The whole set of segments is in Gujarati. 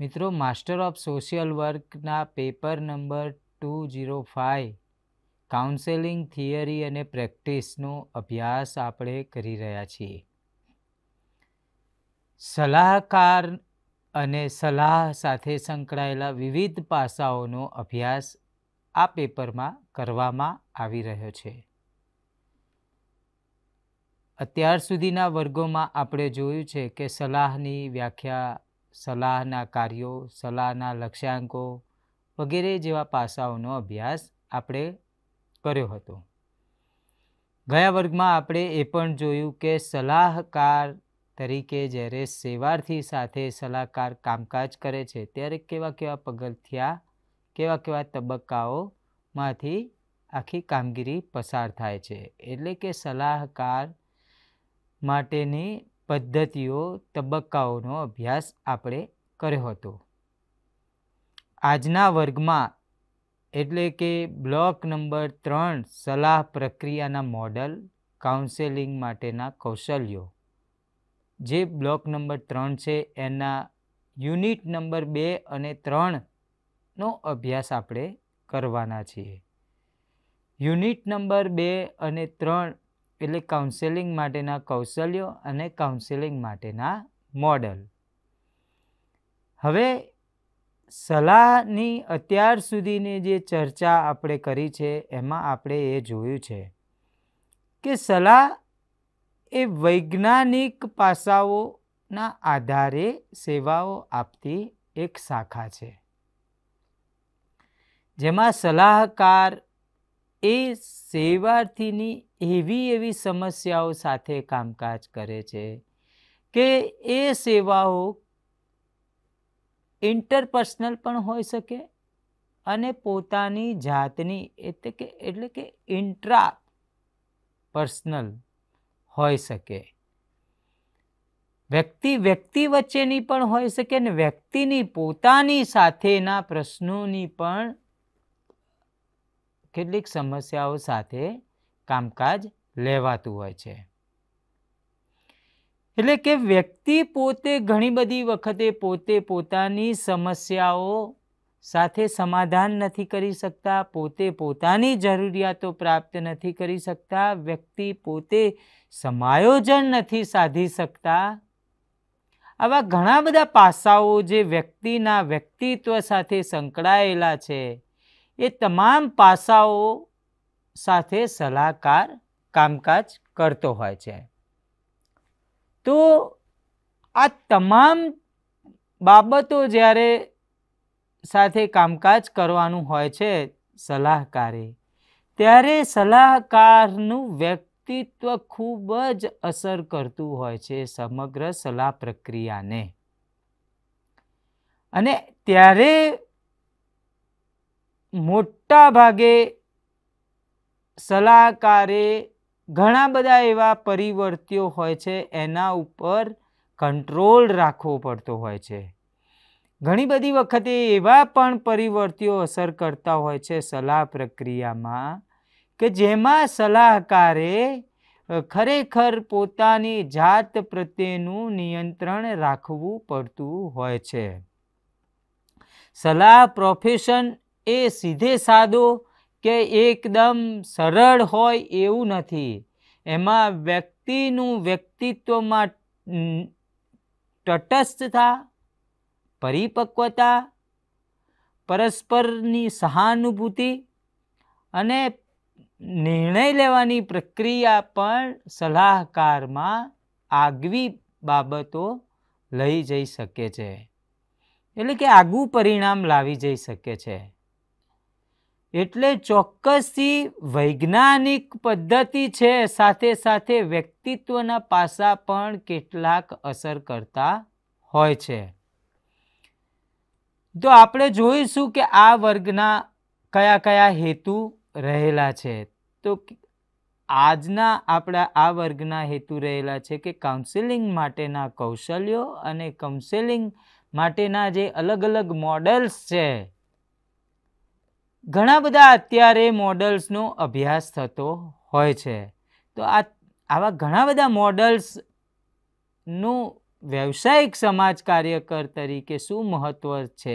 મિત્રો માસ્ટર ઓફ સોશિયલ વર્કના paper number two zero five counselling theory અને પ્રેક્ટિસનો અભ્યાસ આપણે કરી રહ્યા છીએ સલાહકાર અને સલાહ સાથે સંકળાયેલા વિવિધ પાસાઓનો અભ્યાસ આ પેપરમાં કરવામાં આવી રહ્યો છે અત્યાર સુધીના વર્ગોમાં આપણે જોયું છે કે સલાહની વ્યાખ્યા સલાહના કાર્યો સલાહના લક્ષ્યાંકો વગેરે જેવા પાસાઓનો અભ્યાસ આપણે કર્યો હતો ગયા વર્ગમાં આપણે એ પણ જોયું કે સલાહકાર તરીકે જ્યારે સેવાર્થી સાથે સલાહકાર કામકાજ કરે છે ત્યારે કેવા કેવા પગથિયા કેવા કેવા તબક્કાઓમાંથી આખી કામગીરી પસાર થાય છે એટલે કે સલાહકાર માટેની પદ્ધતિઓ તબક્કાઓનો અભ્યાસ આપણે કર્યો હતો આજના વર્ગમાં એટલે કે બ્લોક નંબર ત્રણ સલાહ પ્રક્રિયાના મોડલ કાઉન્સેલિંગ માટેના કૌશલ્યો જે બ્લોક નંબર ત્રણ છે એના યુનિટ નંબર બે અને ત્રણનો અભ્યાસ આપણે કરવાના છીએ યુનિટ નંબર બે અને ત્રણ એટલે કાઉન્સેલિંગ માટેના કૌશલ્યો અને કાઉન્સેલિંગ માટેના મોડલ હવે સલાહની અત્યાર સુધીની જે ચર્ચા આપણે કરી છે એમાં આપણે એ જોયું છે કે સલાહ એ વૈજ્ઞાનિક પાસાઓના આધારે સેવાઓ આપતી એક શાખા છે જેમાં સલાહકાર એ સેવાર્થીની એવી એવી સમસ્યાઓ સાથે કામકાજ કરે છે કે એ સેવાઓ ઇન્ટરપર્સનલ પણ હોઈ શકે અને પોતાની જાતની એટલે કે એટલે કે ઇન્ટ્રા પર્સનલ હોઈ શકે વ્યક્તિ વ્યક્તિ વચ્ચેની પણ હોઈ શકે અને વ્યક્તિની પોતાની સાથેના પ્રશ્નોની પણ કેટલીક સમસ્યાઓ સાથે કામકાજ લેવાતું હોય છે એટલે કે વ્યક્તિ પોતે ઘણી બધી વખતે પોતે પોતાની સમસ્યાઓ સાથે સમાધાન નથી કરી શકતા પોતે પોતાની જરૂરિયાતો પ્રાપ્ત નથી કરી શકતા વ્યક્તિ પોતે સમાયોજન નથી સાધી શકતા આવા ઘણા બધા પાસાઓ જે વ્યક્તિના વ્યક્તિત્વ સાથે સંકળાયેલા છે એ તમામ પાસાઓ સાથે સલાહકાર કામકાજ કરતો હોય છે તો આ તમામ બાબતો જ્યારે સાથે કામકાજ કરવાનું હોય છે સલાહકારે ત્યારે સલાહકારનું વ્યક્તિત્વ ખૂબ જ અસર કરતું હોય છે સમગ્ર સલાહ પ્રક્રિયાને અને ત્યારે મોટા ભાગે સલાહકારે ઘણા બધા એવા પરિવર્તિઓ હોય છે એના ઉપર કંટ્રોલ રાખવો પડતો હોય છે ઘણી બધી વખતે એવા પણ પરિવર્તિઓ અસર કરતા હોય છે સલાહ પ્રક્રિયામાં કે જેમાં સલાહકારે ખરેખર પોતાની જાત પ્રત્યેનું નિયંત્રણ રાખવું પડતું હોય છે સલાહ પ્રોફેશન એ સીધે સાદો કે એકદમ સરળ હોય એવું નથી એમાં વ્યક્તિનું વ્યક્તિત્વમાં તટસ્થતા પરિપક્વતા પરસ્પરની સહાનુભૂતિ અને નિર્ણય લેવાની પ્રક્રિયા પણ સલાહકારમાં આગવી બાબતો લઈ જઈ શકે છે એટલે કે આગવું પરિણામ લાવી જઈ શકે છે એટલે ચોક્કસથી વૈજ્ઞાનિક પદ્ધતિ છે સાથે સાથે વ્યક્તિત્વના પાસા પણ કેટલાક અસર કરતા હોય છે તો આપણે જોઈશું કે આ વર્ગના કયા કયા હેતુ રહેલા છે તો આજના આપણા આ વર્ગના હેતુ રહેલા છે કે કાઉન્સેલિંગ માટેના કૌશલ્યો અને કાઉન્સેલિંગ માટેના જે અલગ અલગ મોડલ્સ છે ઘણા બધા અત્યારે મોડલ્સનો અભ્યાસ થતો હોય છે તો આ આવા ઘણા બધા મોડલ્સનું વ્યવસાયિક સમાજ કાર્યકર તરીકે શું મહત્ત્વ છે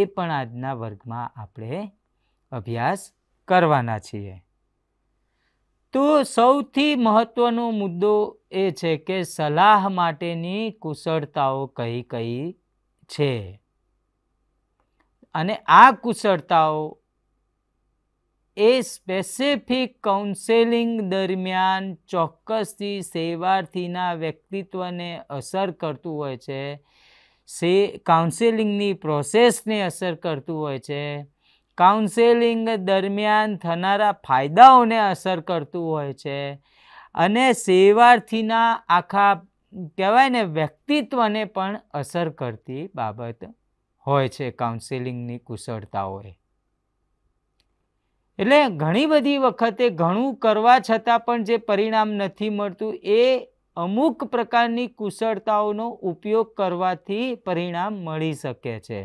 એ પણ આજના વર્ગમાં આપણે અભ્યાસ કરવાના છીએ તો સૌથી મહત્ત્વનો મુદ્દો એ છે કે સલાહ માટેની કુશળતાઓ કઈ કઈ છે અને આ કુશળતાઓ એ સ્પેસિફિક કાઉન્સેલિંગ દરમિયાન ચોક્કસથી સેવાર્થીના વ્યક્તિત્વને અસર કરતું હોય છે સે કાઉન્સેલિંગની પ્રોસેસને અસર કરતું હોય છે કાઉન્સેલિંગ દરમિયાન થનારા ફાયદાઓને અસર કરતું હોય છે અને સેવાર્થીના આખા કહેવાય ને વ્યક્તિત્વને પણ અસર કરતી બાબત હોય છે કાઉન્સેલિંગની કુશળતાઓએ એટલે ઘણી બધી વખતે ઘણું કરવા છતાં પણ જે પરિણામ નથી મળતું એ અમુક પ્રકારની કુશળતાઓનો ઉપયોગ કરવાથી પરિણામ મળી શકે છે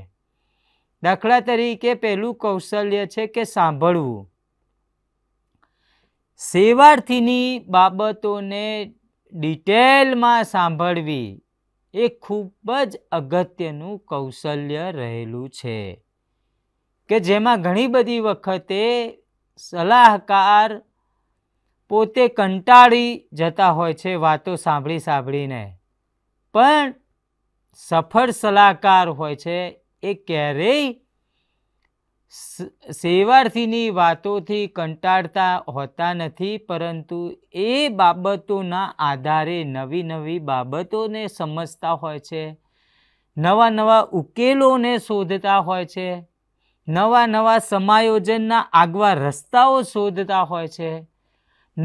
દાખલા તરીકે પહેલું કૌશલ્ય છે કે સાંભળવું સેવાર્થીની બાબતોને ડિટેલમાં સાંભળવી એ ખૂબ જ અગત્યનું કૌશલ્ય રહેલું છે કે જેમાં ઘણી બધી વખતે સલાહકાર પોતે કંટાળી જતા હોય છે વાતો સાંભળી સાંભળીને પણ સફળ સલાહકાર હોય છે એ ક્યારેય સેવાર્થીની વાતોથી કંટાળતા હોતા નથી પરંતુ એ બાબતોના આધારે નવી નવી બાબતોને સમજતા હોય છે નવા નવા ઉકેલોને શોધતા હોય છે નવા નવા સમાયોજનના આગવા રસ્તાઓ શોધતા હોય છે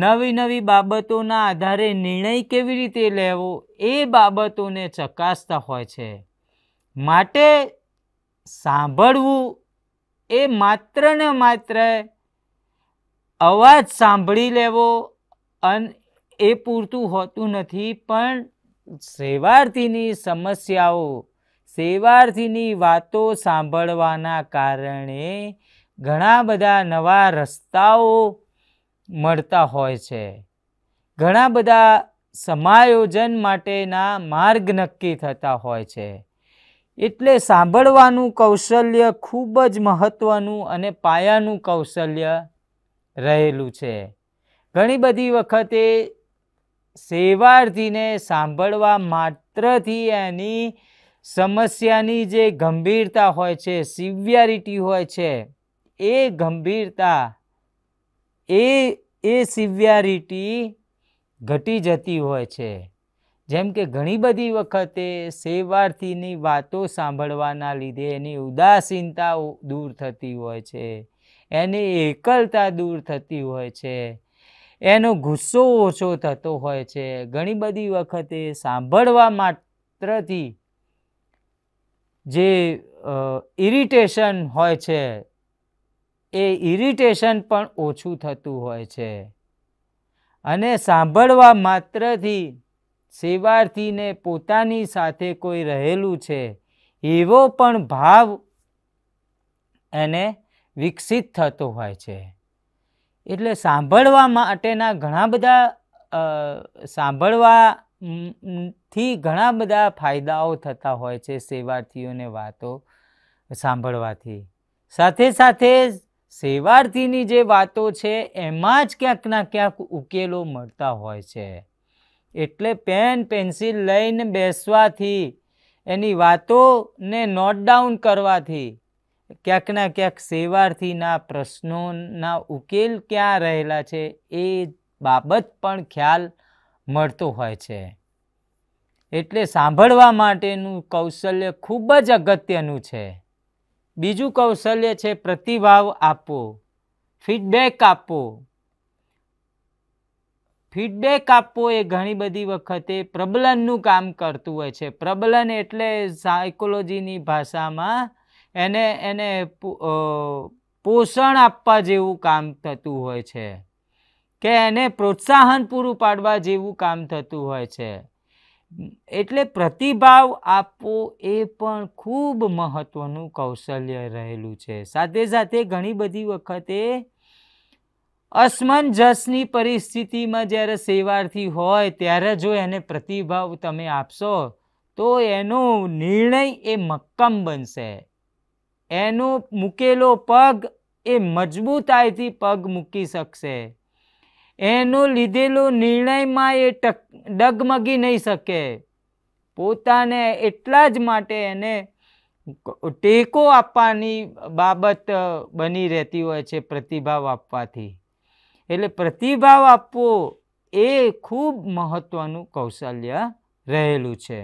નવી નવી બાબતોના આધારે નિર્ણય કેવી રીતે લેવો એ બાબતોને ચકાસતા હોય છે માટે સાંભળવું એ માત્ર ને માત્ર અવાજ સાંભળી લેવો અને એ પૂરતું હોતું નથી પણ સેવાર્થીની સમસ્યાઓ સેવાર્થીની વાતો સાંભળવાના કારણે ઘણા બધા નવા રસ્તાઓ મળતા હોય છે ઘણા બધા સમાયોજન માટેના માર્ગ નક્કી થતા હોય છે એટલે સાંભળવાનું કૌશલ્ય ખૂબ જ મહત્ત્વનું અને પાયાનું કૌશલ્ય રહેલું છે ઘણી બધી વખતે સેવાર્થીને સાંભળવા માત્રથી એની સમસ્યાની જે ગંભીરતા હોય છે સિવિયારિટી હોય છે એ ગંભીરતા એ એ સિવિયારિટી ઘટી જતી હોય છે જેમ કે ઘણી બધી વખતે સેવાર્થીની વાતો સાંભળવાના લીધે એની ઉદાસીનતા દૂર થતી હોય છે એની એકલતા દૂર થતી હોય છે એનો ગુસ્સો ઓછો થતો હોય છે ઘણી બધી વખતે સાંભળવા માત્રથી જે ઇરિટેશન હોય છે એ ઇરિટેશન પણ ઓછું થતું હોય છે અને સાંભળવા માત્રથી સેવાર્થીને પોતાની સાથે કોઈ રહેલું છે એવો પણ ભાવ એને વિકસિત થતો હોય છે એટલે સાંભળવા માટેના ઘણા બધા સાંભળવાથી ઘણા બધા ફાયદાઓ થતા હોય છે સેવાર્થીઓને વાતો સાંભળવાથી સાથે સાથે સેવાર્થીની જે વાતો છે એમાં જ ક્યાંક ના ક્યાંક ઉકેલો મળતા હોય છે એટલે પેન પેન્સિલ લઈને બેસવાથી એની વાતોને નોટ ડાઉન કરવાથી ક્યાંકના ક્યાંક સેવાર્થીના પ્રશ્નોના ઉકેલ ક્યાં રહેલા છે એ બાબત પણ ખ્યાલ મળતો હોય છે એટલે સાંભળવા માટેનું કૌશલ્ય ખૂબ જ અગત્યનું છે બીજું કૌશલ્ય છે પ્રતિભાવ આપવો ફીડબેક આપવો ફીડબેક આપવો એ ઘણી બધી વખતે પ્રબલનનું કામ કરતું હોય છે પ્રબલન એટલે સાયકોલોજીની ભાષામાં એને એને પોષણ આપવા જેવું કામ થતું હોય છે કે એને પ્રોત્સાહન પૂરું પાડવા જેવું કામ થતું હોય છે એટલે પ્રતિભાવ આપવો એ પણ ખૂબ મહત્ત્વનું કૌશલ્ય રહેલું છે સાથે સાથે ઘણી બધી વખતે અસમંજસની પરિસ્થિતિમાં જ્યારે સેવાર્થી હોય ત્યારે જો એને પ્રતિભાવ તમે આપશો તો એનો નિર્ણય એ મક્કમ બનશે એનો મૂકેલો પગ એ મજબૂતાઈથી પગ મૂકી શકશે એનો લીધેલો નિર્ણયમાં એ ટક ડગમગી નહીં શકે પોતાને એટલા જ માટે એને ટેકો આપવાની બાબત બની રહેતી હોય છે પ્રતિભાવ આપવાથી એટલે પ્રતિભાવ આપવો એ ખૂબ મહત્ત્વનું કૌશલ્ય રહેલું છે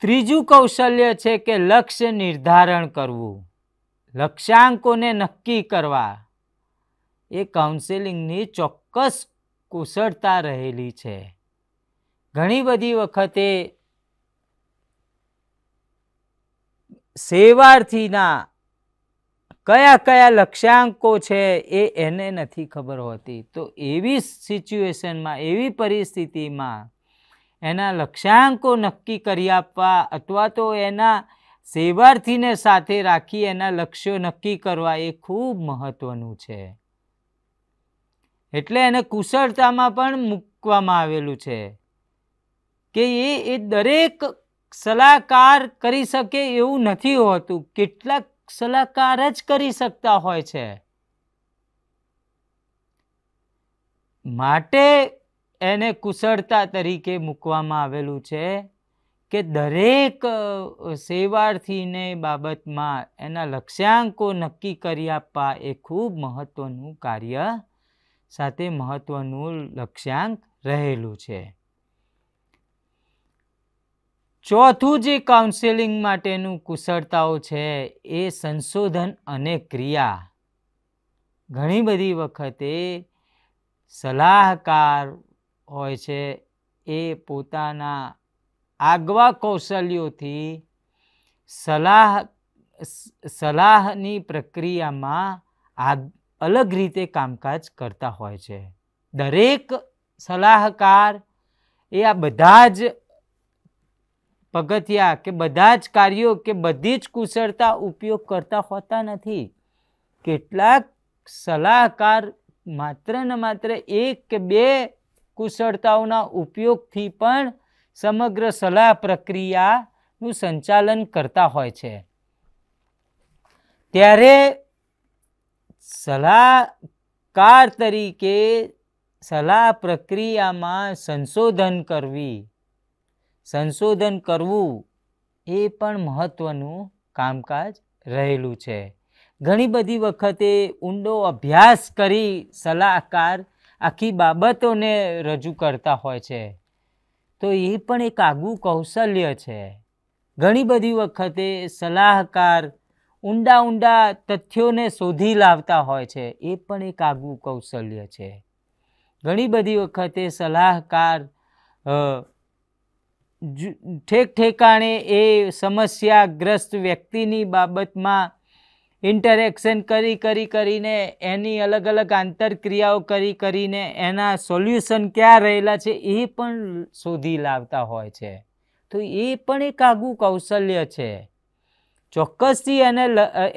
ત્રીજું કૌશલ્ય છે કે લક્ષ્ય નિર્ધારણ કરવું લક્ષ્યાંકોને નક્કી કરવા એ કાઉન્સેલિંગની ચોક્કસ કુશળતા રહેલી છે ઘણી બધી વખતે સેવાર્થીના કયા કયા લક્ષ્યાંકો છે એ એને નથી ખબર હોતી તો એવી સિચ્યુએશનમાં એવી પરિસ્થિતિમાં એના લક્ષ્યાંકો નક્કી કરી આપવા અથવા તો એના સેવાર્થીને સાથે રાખી એના લક્ષ્યો નક્કી કરવા એ ખૂબ મહત્વનું છે એટલે એને કુશળતામાં પણ મૂકવામાં આવેલું છે કે એ એ દરેક સલાહકાર કરી શકે એવું નથી હોતું કેટલાક સલાહકાર જ કરી શકતા હોય છે માટે એને કુશળતા તરીકે મૂકવામાં આવેલું છે કે દરેક સેવાર્થીને બાબતમાં એના લક્ષ્યાંકો નક્કી કરી આપવા એ ખૂબ મહત્ત્વનું કાર્ય સાથે મહત્ત્વનું લક્ષ્યાંક રહેલું છે ચોથું જે કાઉન્સેલિંગ માટેનું કુશળતાઓ છે એ સંશોધન અને ક્રિયા ઘણી બધી વખતે સલાહકાર હોય છે એ પોતાના આગવા કૌશલ્યોથી સલાહ સલાહની પ્રક્રિયામાં આ અલગ રીતે કામકાજ કરતા હોય છે દરેક સલાહકાર એ આ બધા જ પગથિયા કે બધા જ કાર્યો કે બધી જ કુશળતા ઉપયોગ કરતા હોતા નથી કેટલાક સલાહકાર માત્ર ને માત્ર એક કે બે કુશળતાઓના ઉપયોગથી પણ સમગ્ર સલાહ પ્રક્રિયાનું સંચાલન કરતા હોય છે ત્યારે સલાહકાર તરીકે સલાહ પ્રક્રિયામાં સંશોધન કરવી સંશોધન કરવું એ પણ મહત્ત્વનું કામકાજ રહેલું છે ઘણી બધી વખતે ઊંડો અભ્યાસ કરી સલાહકાર આખી બાબતોને રજૂ કરતા હોય છે તો એ પણ એક આગવું કૌશલ્ય છે ઘણી બધી વખતે સલાહકાર ઊંડા ઊંડા તથ્યોને શોધી લાવતા હોય છે એ પણ એક આગવું કૌશલ્ય છે ઘણી બધી વખતે સલાહકાર ઠેક ઠેકાણે એ સમસ્યાગ્રસ્ત વ્યક્તિની બાબતમાં ઇન્ટરેક્શન કરી કરી કરીને એની અલગ અલગ આંતરક્રિયાઓ કરી કરીને એના સોલ્યુશન ક્યાં રહેલા છે એ પણ શોધી લાવતા હોય છે તો એ પણ એક આગવું કૌશલ્ય છે ચોક્કસથી એને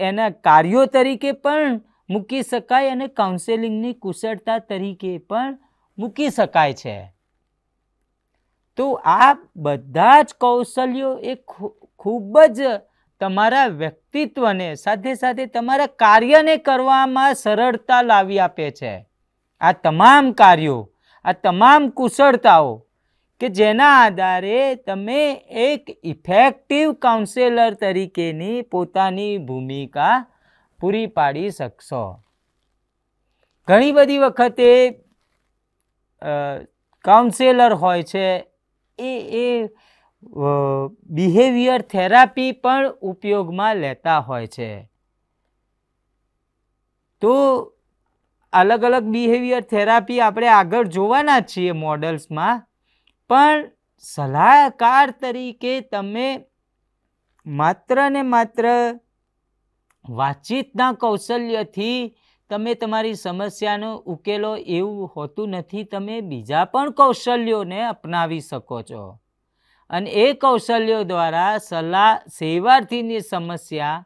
એના કાર્યો તરીકે પણ મૂકી શકાય અને કાઉન્સેલિંગની કુશળતા તરીકે પણ મૂકી શકાય છે તો આ બધા જ કૌશલ્યો એ ખૂબ જ તમારા વ્યક્તિત્વને સાથે સાથે તમારા કાર્યને કરવામાં સરળતા લાવી આપે છે આ તમામ કાર્યો આ તમામ કુશળતાઓ કે જેના આધારે તમે એક ઇફેક્ટિવ કાઉન્સેલર તરીકેની પોતાની ભૂમિકા પૂરી પાડી શકશો ઘણી બધી વખતે કાઉન્સેલર હોય છે એ એ બિહેવિયર થેરાપી પણ ઉપયોગમાં લેતા હોય છે તો અલગ અલગ બિહેવિયર થેરાપી આપણે આગળ જોવાના છીએ મોડલ્સમાં પણ સલાહકાર તરીકે તમે માત્ર ને માત્ર વાતચીતના કૌશલ્યથી તમે તમારી સમસ્યાનો ઉકેલો એવું હોતું નથી તમે બીજા પણ કૌશલ્યોને અપનાવી શકો છો અને એ કૌશલ્યો દ્વારા સલાહ સેવાર્થીની સમસ્યા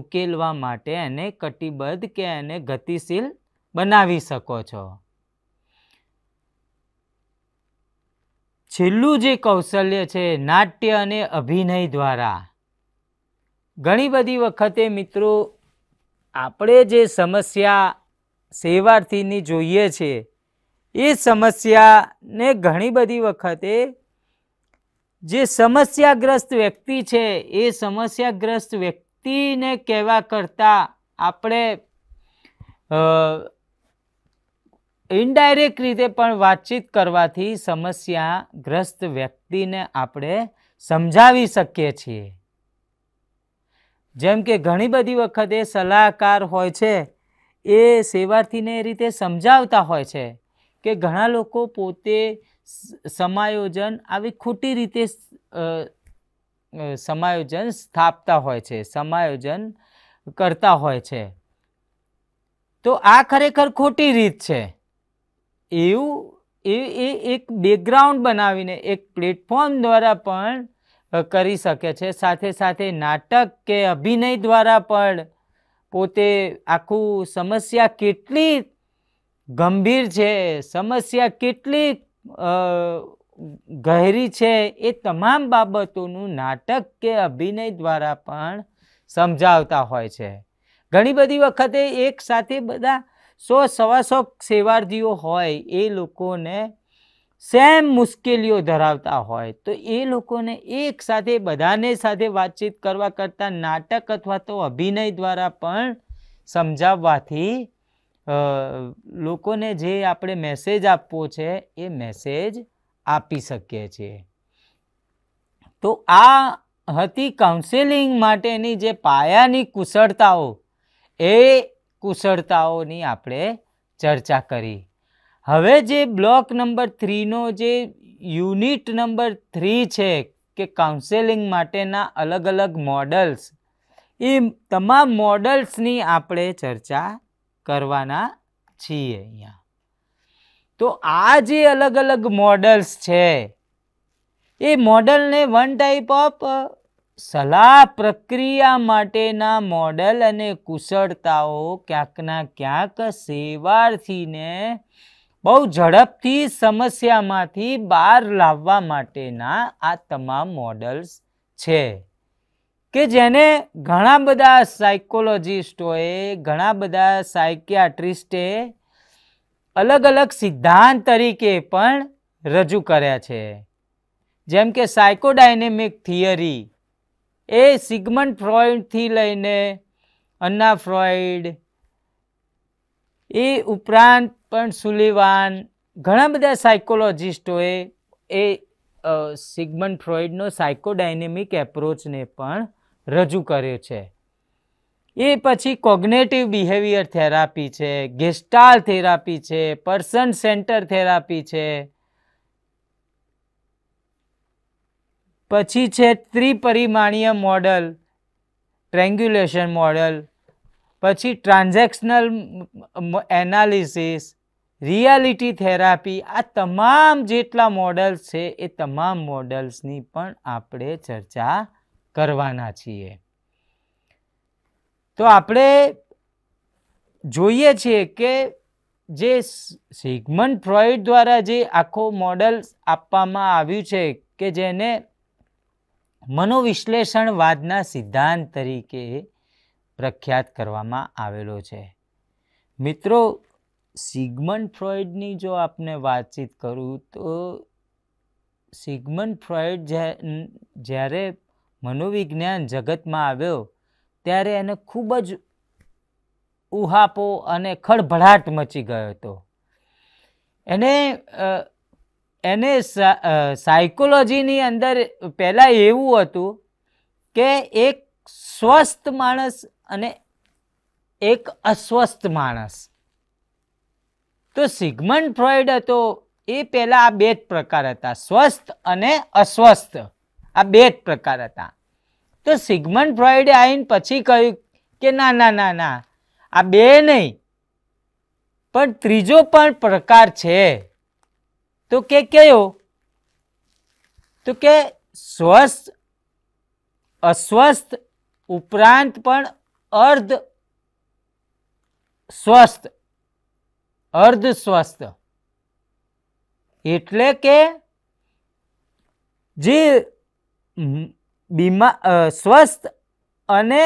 ઉકેલવા માટે એને કટિબદ્ધ કે એને ગતિશીલ બનાવી શકો છો છેલ્લું જે કૌશલ્ય છે નાટ્ય અને અભિનય દ્વારા ઘણી બધી વખતે મિત્રો આપણે જે સમસ્યા સેવાર્થીની જોઈએ છે એ સમસ્યાને ઘણી બધી વખતે જે સમસ્યાગ્રસ્ત વ્યક્તિ છે એ સમસ્યાગ્રસ્ત વ્યક્તિને કહેવા કરતાં આપણે ઇનડાયરેક્ટ રીતે પણ વાતચીત કરવાથી સમસ્યાગ્રસ્ત વ્યક્તિને આપણે સમજાવી શકીએ છીએ જેમ કે ઘણી બધી વખતે સલાહકાર હોય છે એ સેવાર્થીને એ રીતે સમજાવતા હોય છે કે ઘણા લોકો પોતે સમાયોજન આવી ખોટી રીતે સમાયોજન સ્થાપતા હોય છે સમાયોજન કરતા હોય છે તો આ ખરેખર ખોટી રીત છે એવું એ એક બેકગ્રાઉન્ડ બનાવીને એક પ્લેટફોર્મ દ્વારા પણ કરી શકે છે સાથે સાથે નાટક કે અભિનય દ્વારા પણ પોતે આખું સમસ્યા કેટલી ગંભીર છે સમસ્યા કેટલી ગહેરી છે એ તમામ બાબતોનું નાટક કે અભિનય દ્વારા પણ સમજાવતા હોય છે ઘણી બધી વખતે એક સાથે બધા સો સવા સો સેવાર્થીઓ હોય એ લોકોને સેમ મુશ્કેલીઓ ધરાવતા હોય તો એ લોકોને એક સાથે બધાને સાથે વાતચીત કરવા કરતાં નાટક અથવા તો અભિનય દ્વારા પણ સમજાવવાથી લોકોને જે આપણે મેસેજ આપવો છે એ મેસેજ આપી શકીએ છીએ તો આ હતી કાઉન્સેલિંગ માટેની જે પાયાની કુશળતાઓ એ કુશળતાઓની આપણે ચર્ચા કરી હવે જે બ્લોક નંબર થ્રીનો જે યુનિટ નંબર થ્રી છે કે કાઉન્સેલિંગ માટેના અલગ અલગ મોડલ્સ એ તમામ મોડલ્સની આપણે ચર્ચા કરવાના છીએ અહીંયા તો આ જે અલગ અલગ મોડલ્સ છે એ મોડલને વન ટાઈપ ઓફ સલાહ પ્રક્રિયા માટેના મોડલ અને કુશળતાઓ ક્યાંકના ક્યાંક સેવાથીને બહુ ઝડપથી સમસ્યામાંથી બહાર લાવવા માટેના આ તમામ મોડલ્સ છે કે જેને ઘણા બધા સાયકોલોજીસ્ટોએ ઘણા બધા સાયકિયાટ્રિસ્ટે અલગ અલગ સિદ્ધાંત તરીકે પણ રજૂ કર્યા છે જેમ કે સાયકોડાયનેમિક થિયરી એ સિગમન્ડ ફ્રોઇડથી લઈને અન્ના ફ્રોઇડ એ ઉપરાંત પણ સુલિવાન ઘણા બધા સાયકોલોજિસ્ટોએ એ સિગમન ફ્રોઈડનો સાયકોડાયનેમિક એપ્રોચને પણ રજૂ કર્યો છે એ પછી કોગ્નેટિવ બિહેવિયર થેરાપી છે ગેસ્ટાલ થેરાપી છે પર્સન સેન્ટર થેરાપી છે પછી છે ત્રિપરિમાણીય મોડલ ટ્રેન્ગ્યુલેશન મોડલ પછી ટ્રાન્ઝેક્શનલ એનાલિસિસ રિયાલિટી થેરાપી આ તમામ જેટલા મોડલ્સ છે એ તમામ મોડલ્સની પણ આપણે ચર્ચા કરવાના છીએ તો આપણે જોઈએ છીએ કે જે સિગમન્ડ ફ્રોઇડ દ્વારા જે આખો મોડલ આપવામાં આવ્યું છે કે જેને મનોવિશ્લેષણવાદના સિદ્ધાંત તરીકે પ્રખ્યાત કરવામાં આવેલો છે મિત્રો સિગમન ફ્રોઈડની જો આપને વાતચીત કરું તો સિગમન ફ્રોઈડ જ્યારે મનોવિજ્ઞાન જગતમાં આવ્યો ત્યારે એને ખૂબ જ ઉહાપો અને ખળભળાટ મચી ગયો હતો એને એને સાયકોલોજીની અંદર પહેલાં એવું હતું કે એક સ્વસ્થ માણસ અને એક અસ્વસ્થ માણસ તો સિગમન્ડ ફ્રોઈડ હતો એ પહેલાં આ બે જ પ્રકાર હતા સ્વસ્થ અને અસ્વસ્થ આ બે જ પ્રકાર હતા તો સિગમન્ડ ફ્રોઈડે આવીને પછી કહ્યું કે ના ના ના ના આ બે નહીં પણ ત્રીજો પણ પ્રકાર છે તો કે કયો તો કે સ્વસ્થ અસ્વસ્થ ઉપરાંત પણ અર્ધ સ્વસ્થ અર્ધ સ્વસ્થ એટલે કે જે બીમા સ્વસ્થ અને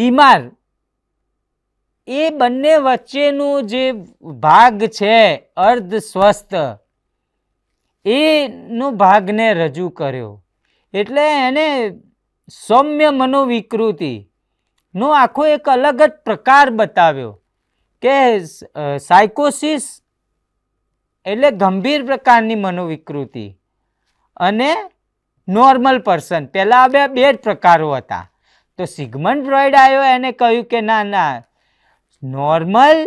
બીમાર એ બંને વચ્ચેનું જે ભાગ છે અર્ધ સ્વસ્થ એનો ભાગને રજૂ કર્યો એટલે એને સૌમ્ય મનોવિકૃતિનો આખો એક અલગ જ પ્રકાર બતાવ્યો કે સાયકોસિસ એટલે ગંભીર પ્રકારની મનોવિકૃતિ અને નોર્મલ પર્સન પહેલાં બે બે જ પ્રકારો હતા તો સિગમન્ડ ફ્રોઈડ આવ્યો એને કહ્યું કે ના ના નોર્મલ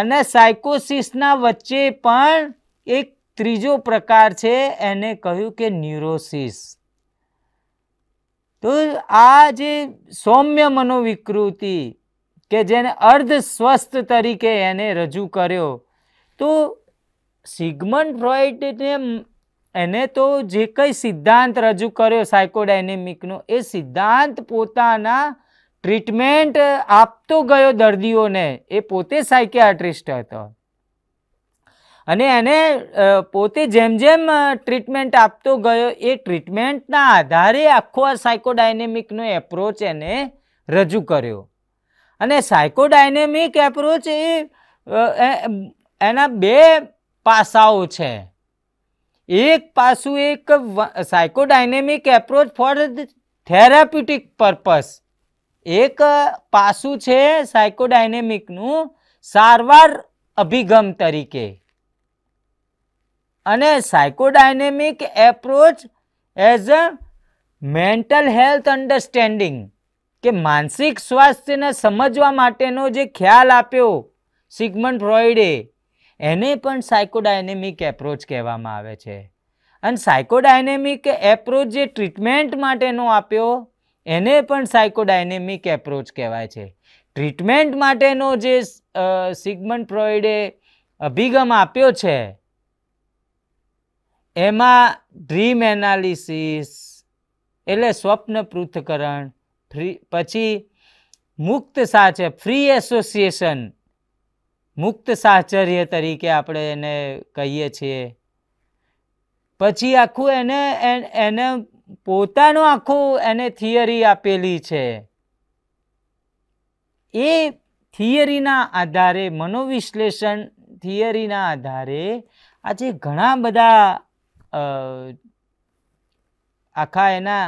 અને સાયકોસિસના વચ્ચે પણ એક ત્રીજો પ્રકાર છે એને કહ્યું કે ન્યુરોસિસ તો આ જે સૌમ્ય મનોવિકૃતિ કે જેને અર્ધ સ્વસ્થ તરીકે એને રજૂ કર્યો તો સિગમન્ડ ફ્રોઇડને એને તો જે કંઈ સિદ્ધાંત રજૂ કર્યો સાયકોડાયનેમિકનો એ સિદ્ધાંત પોતાના ટ્રીટમેન્ટ આપતો ગયો દર્દીઓને એ પોતે સાયકિયાટ્રિસ્ટ હતો અને એને પોતે જેમ જેમ ટ્રીટમેન્ટ આપતો ગયો એ ટ્રીટમેન્ટના આધારે આખો આ સાયકોડાયનેમિકનો એપ્રોચ એને રજૂ કર્યો અને સાયકોડાયનેમિક એપ્રોચ એ એના બે પાસાઓ છે એક પાસું એક psychodynamic approach for therapeutic purpose એક પાસું છે સાયકોડાયનેમિકનું સારવાર અભિગમ તરીકે અને psychodynamic approach as a mental health understanding કે માનસિક સ્વાસ્થ્યને સમજવા માટેનો જે ખ્યાલ આપ્યો સિગમન્ડ ફ્રોઈડે એને પણ સાયકોડાયનેમિક એપ્રોચ કહેવામાં આવે છે અને સાયકોડાયનેમિક એપ્રોચ જે ટ્રીટમેન્ટ માટેનો આપ્યો એને પણ સાયકોડાયનેમિક એપ્રોચ કહેવાય છે ટ્રીટમેન્ટ માટેનો જે સિગમન્ડ ફ્રોઈડે અભિગમ આપ્યો છે એમાં ડ્રીમ એનાલિસિસ એટલે સ્વપ્ન પૃથ્થકરણ ફ્રી પછી મુક્ત સાચર ફ્રી એસોસિએશન મુક્ત સાહચર્ય તરીકે આપણે એને કહીએ છીએ પછી આખું એને એને પોતાનું આખું એને થિયરી આપેલી છે એ થિયરીના આધારે મનોવિશ્લેષણ થિયરીના આધારે આજે ઘણા બધા આખા એના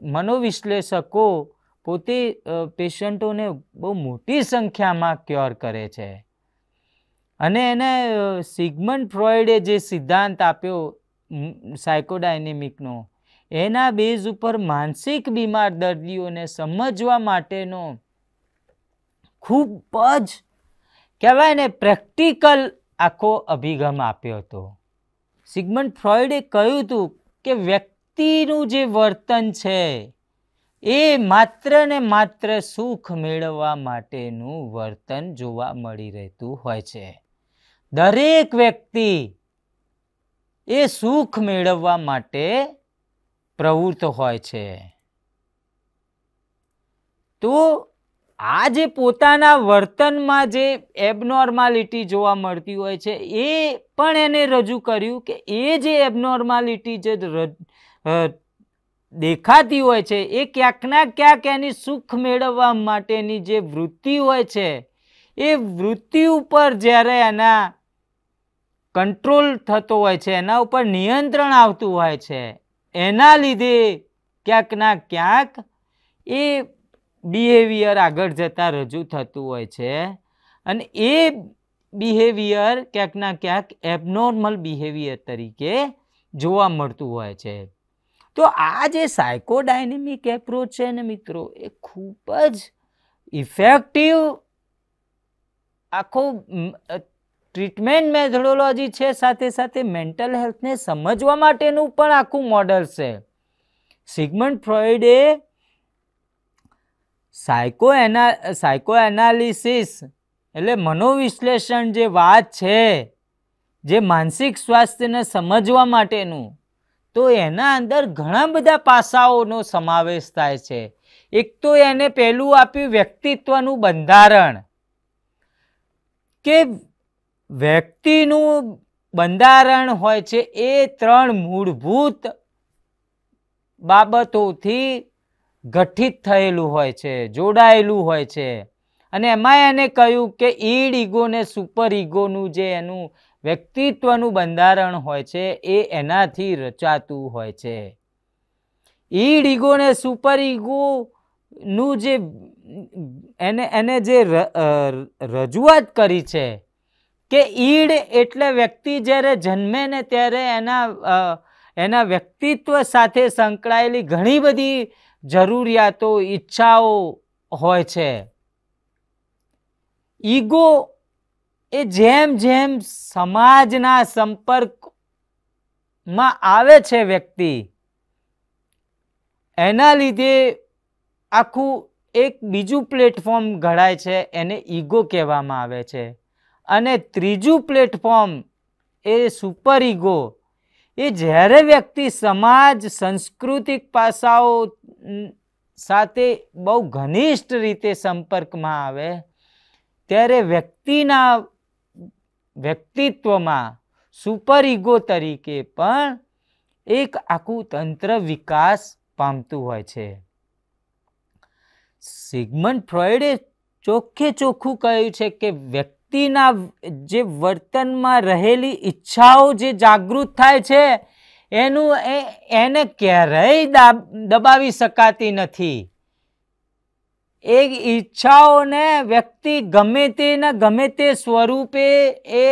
મનોવિશ્લેષકો પોતે પેશન્ટોને બહુ મોટી સંખ્યામાં ક્યોર કરે છે અને એને સિગમન્ડ ફ્રોઇડે જે સિદ્ધાંત આપ્યો સાયકોડાયનેમિકનો એના બેઝ ઉપર માનસિક બીમાર દર્દીઓને સમજવા માટેનો ખૂબ જ કહેવાય ને પ્રેક્ટિકલ આખો અભિગમ આપ્યો હતો સિગમન્ડ ફ્રોઇડે કહ્યું હતું કે વ્યક્તિ વ્યક્તિનું જે વર્તન છે એ માત્ર ને માત્ર સુખ મેળવવા માટેનું વર્તન જોવા મળી રહેતું હોય છે દરેક વ્યક્તિ એ સુખ મેળવવા માટે પ્રવૃત્ત હોય છે તો આ જે પોતાના વર્તનમાં જે એબનોર્માલિટી જોવા મળતી હોય છે એ પણ એને રજૂ કર્યું કે એ જે એબનોર્માલિટી જે દેખાતી હોય છે એ ક્યાંકના ક્યાંક એની સુખ મેળવવા માટેની જે વૃત્તિ હોય છે એ વૃત્તિ ઉપર જ્યારે એના કંટ્રોલ થતો હોય છે એના ઉપર નિયંત્રણ આવતું હોય છે એના લીધે ક્યાંકના ક્યાંક એ બિહેવિયર આગળ જતાં રજૂ થતું હોય છે અને એ બિહેવિયર ક્યાંકના ક્યાંક એબનોર્મલ બિહેવિયર તરીકે જોવા મળતું હોય છે તો આ જે સાયકોડાયનેમિક એપ્રોચ છે ને મિત્રો એ ખૂબ જ ઇફેક્ટિવ આખો ટ્રીટમેન્ટ મેથડોલોજી છે સાથે સાથે મેન્ટલ હેલ્થને સમજવા માટેનું પણ આખું મોડલ છે સિગમન્ડ ફ્રોઈડે સાયકો એના સાયકો એનાલિસિસ એટલે મનોવિશ્લેષણ જે વાત છે જે માનસિક સ્વાસ્થ્યને સમજવા માટેનું તો એના અંદર ઘણા બધા પાસાઓનો સમાવેશ થાય છે એક તો એને પહેલું આપ્યું વ્યક્તિત્વનું બંધારણ કે વ્યક્તિનું બંધારણ હોય છે એ ત્રણ મૂળભૂત બાબતોથી ગઠિત થયેલું હોય છે જોડાયેલું હોય છે અને એમાં એને કહ્યું કે ઈડ ઇગો ને સુપર ઇગોનું જે એનું વ્યક્તિત્વનું બંધારણ હોય છે એ એનાથી રચાતું હોય છે ઈડ ઈગોને સુપર નું જે એને એને જે રજૂઆત કરી છે કે ઈડ એટલે વ્યક્તિ જ્યારે જન્મે ને ત્યારે એના એના વ્યક્તિત્વ સાથે સંકળાયેલી ઘણી બધી જરૂરિયાતો ઈચ્છાઓ હોય છે ઈગો એ જેમ જેમ સમાજના સંપર્કમાં આવે છે વ્યક્તિ એના લીધે આખું એક બીજું પ્લેટફોર્મ ઘડાય છે એને ઈગો કહેવામાં આવે છે અને ત્રીજું પ્લેટફોર્મ એ સુપર ઈગો એ જ્યારે વ્યક્તિ સમાજ સાંસ્કૃતિક પાસાઓ સાથે બહુ ઘનિષ્ઠ રીતે સંપર્કમાં આવે ત્યારે વ્યક્તિના વ્યક્તિત્વમાં સુપર ઇગો તરીકે પણ એક આખું તંત્ર વિકાસ પામતું હોય છે સિગમન્ડ ફ્રોઇડે ચોખ્ખે ચોખ્ખું કહ્યું છે કે વ્યક્તિના જે વર્તનમાં રહેલી ઈચ્છાઓ જે જાગૃત થાય છે એનું એ એને ક્યારેય દબાવી શકાતી નથી એ ઈચ્છાઓને વ્યક્તિ ગમે તે ને ગમે તે સ્વરૂપે એ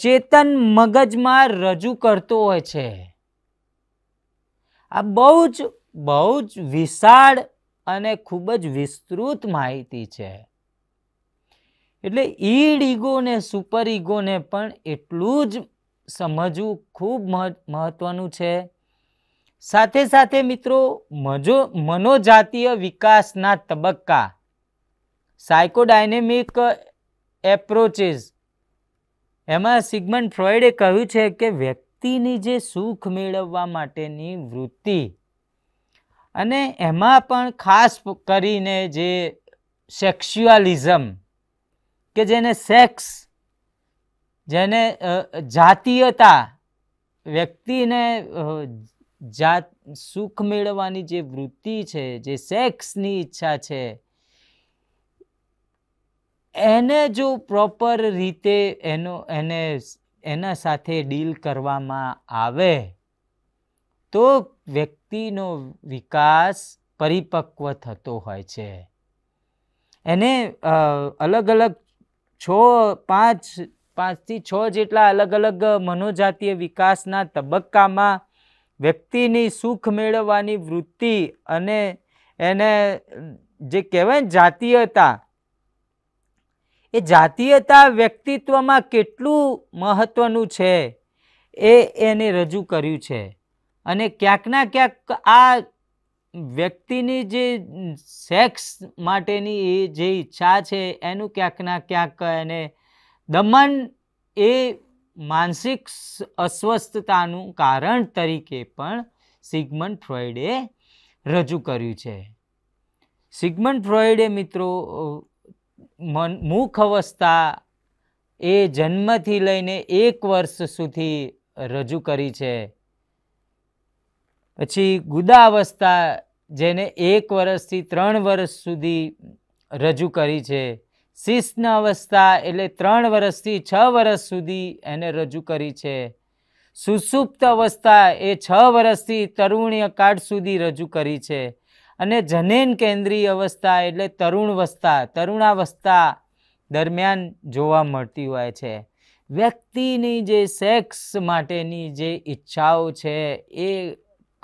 ચેતન મગજમાં રજૂ કરતો હોય છે આ બહુ જ બહુ જ વિશાળ અને ખૂબ જ વિસ્તૃત માહિતી છે એટલે ઈડ ને સુપર ઈગોને પણ એટલું જ સમજવું ખૂબ મહત્વનું છે સાથે સાથે મિત્રો મજો મનોજાતીય વિકાસના તબક્કા સાયકોડાયનેમિક એપ્રોચીસ એમાં સિગમન્ડ ફ્રોઈડે કહ્યું છે કે વ્યક્તિની જે સુખ મેળવવા માટેની વૃત્તિ અને એમાં પણ ખાસ કરીને જે સેક્સ્યુઅલિઝમ કે જેને સેક્સ જેને જાતીયતા વ્યક્તિને જાત સુખ મેળવવાની જે વૃત્તિ છે જે સેક્સની ઈચ્છા છે એને જો પ્રોપર રીતે એનો એને એના સાથે ડીલ કરવામાં આવે તો વ્યક્તિનો વિકાસ પરિપક્વ થતો હોય છે એને અલગ અલગ છ પાંચ પાંચથી છ જેટલા અલગ અલગ મનોજાતીય વિકાસના તબક્કામાં વ્યક્તિની સુખ મેળવવાની વૃત્તિ અને એને જે કહેવાય જાતીયતા એ જાતીયતા વ્યક્તિત્વમાં કેટલું મહત્ત્વનું છે એ એને રજૂ કર્યું છે અને ક્યાંકના ક્યાંક આ વ્યક્તિની જે સેક્સ માટેની એ જે ઈચ્છા છે એનું ક્યાંકના ક્યાંક એને દમન એ માનસિક અસ્વસ્થતાનું કારણ તરીકે પણ સિગમન્ડ ફ્રોઈડે રજૂ કર્યું છે સિગમન્ડ ફ્રોઈડે મિત્રો મન મુખ અવસ્થા એ જન્મથી લઈને એક વર્ષ સુધી રજૂ કરી છે પછી ગુદાવસ્થા જેને એક વર્ષથી ત્રણ વર્ષ સુધી રજૂ કરી છે શિષ્ણ અવસ્થા એટલે ત્રણ વર્ષથી છ વર્ષ સુધી એને રજૂ કરી છે સુસુપ્ત અવસ્થા એ છ વર્ષથી તરુણીય કાળ સુધી રજૂ કરી છે અને જનેન કેન્દ્રીય અવસ્થા એટલે તરુણવસ્થા તરુણાવસ્થા દરમિયાન જોવા મળતી હોય છે વ્યક્તિની જે સેક્સ માટેની જે ઈચ્છાઓ છે એ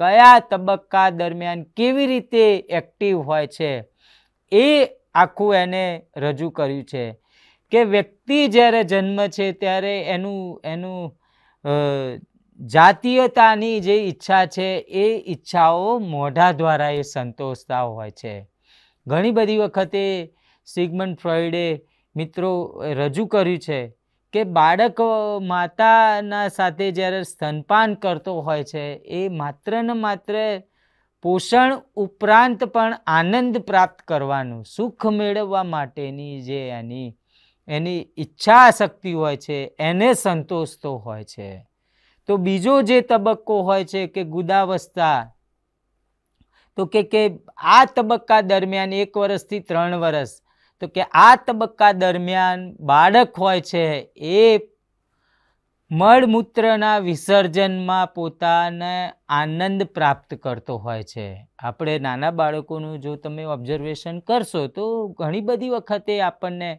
કયા તબક્કા દરમિયાન કેવી રીતે એક્ટિવ હોય છે એ આખું એને રજૂ કર્યું છે કે વ્યક્તિ જ્યારે જન્મ છે ત્યારે એનું એનું જાતીયતાની જે ઈચ્છા છે એ ઈચ્છાઓ મોઢા દ્વારા એ સંતોષતા હોય છે ઘણી બધી વખતે સિગમન્ડ ફ્રોઈડે મિત્રો રજૂ કર્યું છે કે બાળક માતાના સાથે જ્યારે સ્તનપાન કરતો હોય છે એ માત્ર ને માત્ર પોષણ ઉપરાંત પણ આનંદ પ્રાપ્ત કરવાનું સુખ મેળવવા માટેની જે એની એની ઈચ્છા શક્તિ હોય છે એને સંતોષતો હોય છે તો બીજો જે તબક્કો હોય છે કે ગુદાવસ્થા તો કે કે આ તબક્કા દરમિયાન એક વર્ષથી ત્રણ વર્ષ તો કે આ તબક્કા દરમિયાન બાળક હોય છે એ મળમૂત્રના વિસર્જનમાં પોતાને આનંદ પ્રાપ્ત કરતો હોય છે આપણે નાના બાળકોનું જો તમે ઓબ્ઝર્વેશન કરશો તો ઘણી બધી વખતે આપણને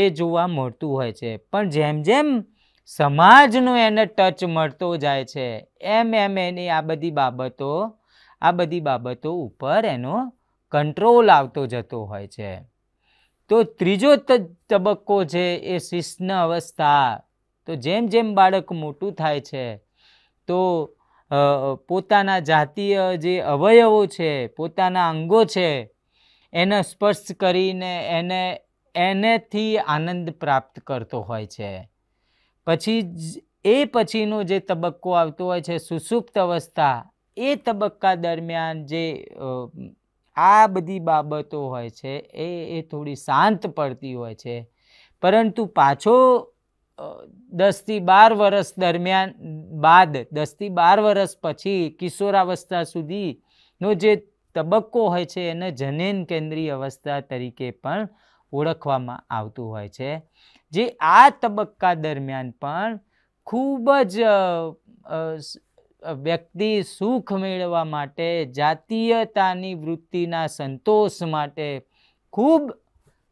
એ જોવા મળતું હોય છે પણ જેમ જેમ સમાજનો એને ટચ મળતો જાય છે એમ એમ એની આ બધી બાબતો આ બધી બાબતો ઉપર એનો કંટ્રોલ આવતો જતો હોય છે તો ત્રીજો તબક્કો છે એ શિષ્ણ અવસ્થા તો જેમ જેમ બાળક મોટું થાય છે તો પોતાના જાતીય જે અવયવો છે પોતાના અંગો છે એને સ્પર્શ કરીને એને એનેથી આનંદ પ્રાપ્ત કરતો હોય છે પછી એ પછીનો જે તબક્કો આવતો હોય છે સુસુપ્ત અવસ્થા એ તબક્કા દરમિયાન જે આ બધી બાબતો હોય છે એ એ થોડી શાંત પડતી હોય છે પરંતુ પાછો દસથી બાર વર્ષ દરમિયાન બાદ દસથી બાર વર્ષ પછી કિશોરાવસ્થા સુધીનો જે તબક્કો હોય છે એને જનેન કેન્દ્રીય અવસ્થા તરીકે પણ ઓળખવામાં આવતું હોય છે જે આ તબક્કા દરમિયાન પણ ખૂબ જ વ્યક્તિ સુખ મેળવવા માટે જાતીયતાની વૃત્તિના સંતોષ માટે ખૂબ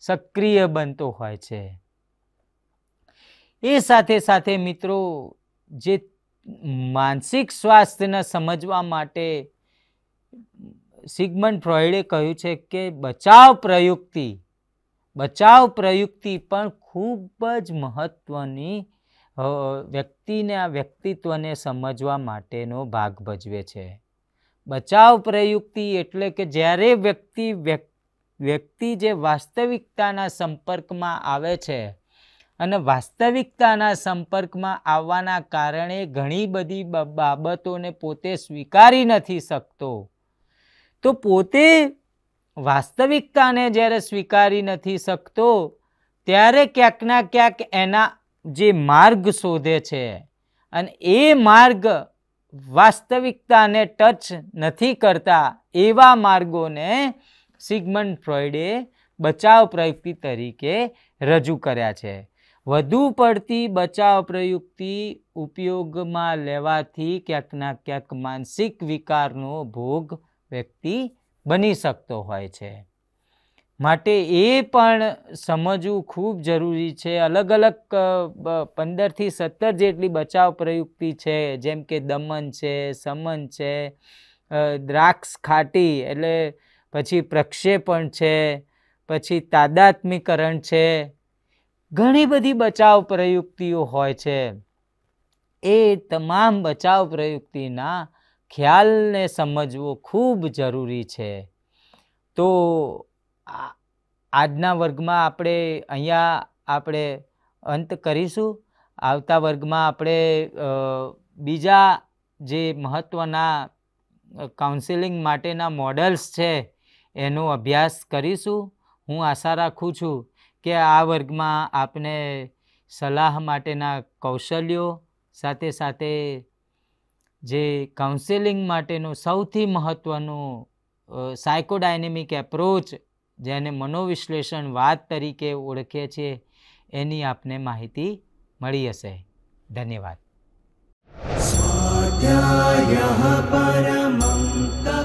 સક્રિય બનતો હોય છે એ સાથે સાથે મિત્રો જે માનસિક સ્વાસ્થ્યને સમજવા માટે સિગમન્ડ ફ્રોઈડે કહ્યું છે કે બચાવ પ્રયુક્તિ બચાવ પ્રયુક્તિ પણ ખૂબ જ મહત્ત્વની વ્યક્તિને આ વ્યક્તિત્વને સમજવા માટેનો ભાગ ભજવે છે બચાવ પ્રયુક્તિ એટલે કે જ્યારે વ્યક્તિ વ્યક્તિ જે વાસ્તવિકતાના સંપર્કમાં આવે છે અને વાસ્તવિકતાના સંપર્કમાં આવવાના કારણે ઘણી બધી બાબતોને પોતે સ્વીકારી નથી શકતો તો પોતે વાસ્તવિકતાને જ્યારે સ્વીકારી નથી શકતો ત્યારે ક્યાંકના ક્યાંક એના જે માર્ગ શોધે છે અને એ માર્ગ વાસ્તવિકતાને ટચ નથી કરતા એવા માર્ગોને સિગમન્ડ ફ્રોઈડે બચાવ પ્રયુક્તિ તરીકે રજૂ કર્યા છે વધુ પડતી બચાવ પ્રયુક્તિ ઉપયોગમાં લેવાથી ક્યાંકના ક્યાંક માનસિક વિકારનો ભોગ વ્યક્તિ બની શકતો હોય છે માટે એ પણ સમજવું ખૂબ જરૂરી છે અલગ અલગ પંદરથી સત્તર જેટલી બચાવ પ્રયુક્તિ છે જેમ કે દમન છે સમન છે દ્રાક્ષ ખાટી એટલે પછી પ્રક્ષેપણ છે પછી તાદાત્મિકરણ છે ઘણી બધી બચાવ પ્રયુક્તિઓ હોય છે એ તમામ બચાવ પ્રયુક્તિના ખ્યાલને સમજવો ખૂબ જરૂરી છે તો આજના વર્ગમાં આપણે અહીંયા આપણે અંત કરીશું આવતા વર્ગમાં આપણે બીજા જે મહત્ત્વના કાઉન્સિલિંગ માટેના મોડલ્સ છે એનો અભ્યાસ કરીશું હું આશા રાખું છું કે આ વર્ગમાં આપને સલાહ માટેના કૌશલ્યો સાથે સાથે જે કાઉન્સેલિંગ માટેનું સૌથી મહત્ત્વનું સાયકોડાયનેમિક એપ્રોચ જેને મનોવિશ્લેષણ વાત તરીકે ઓળખીએ છીએ એની આપને માહિતી મળી હશે ધન્યવાદ સ્વાધ્યાય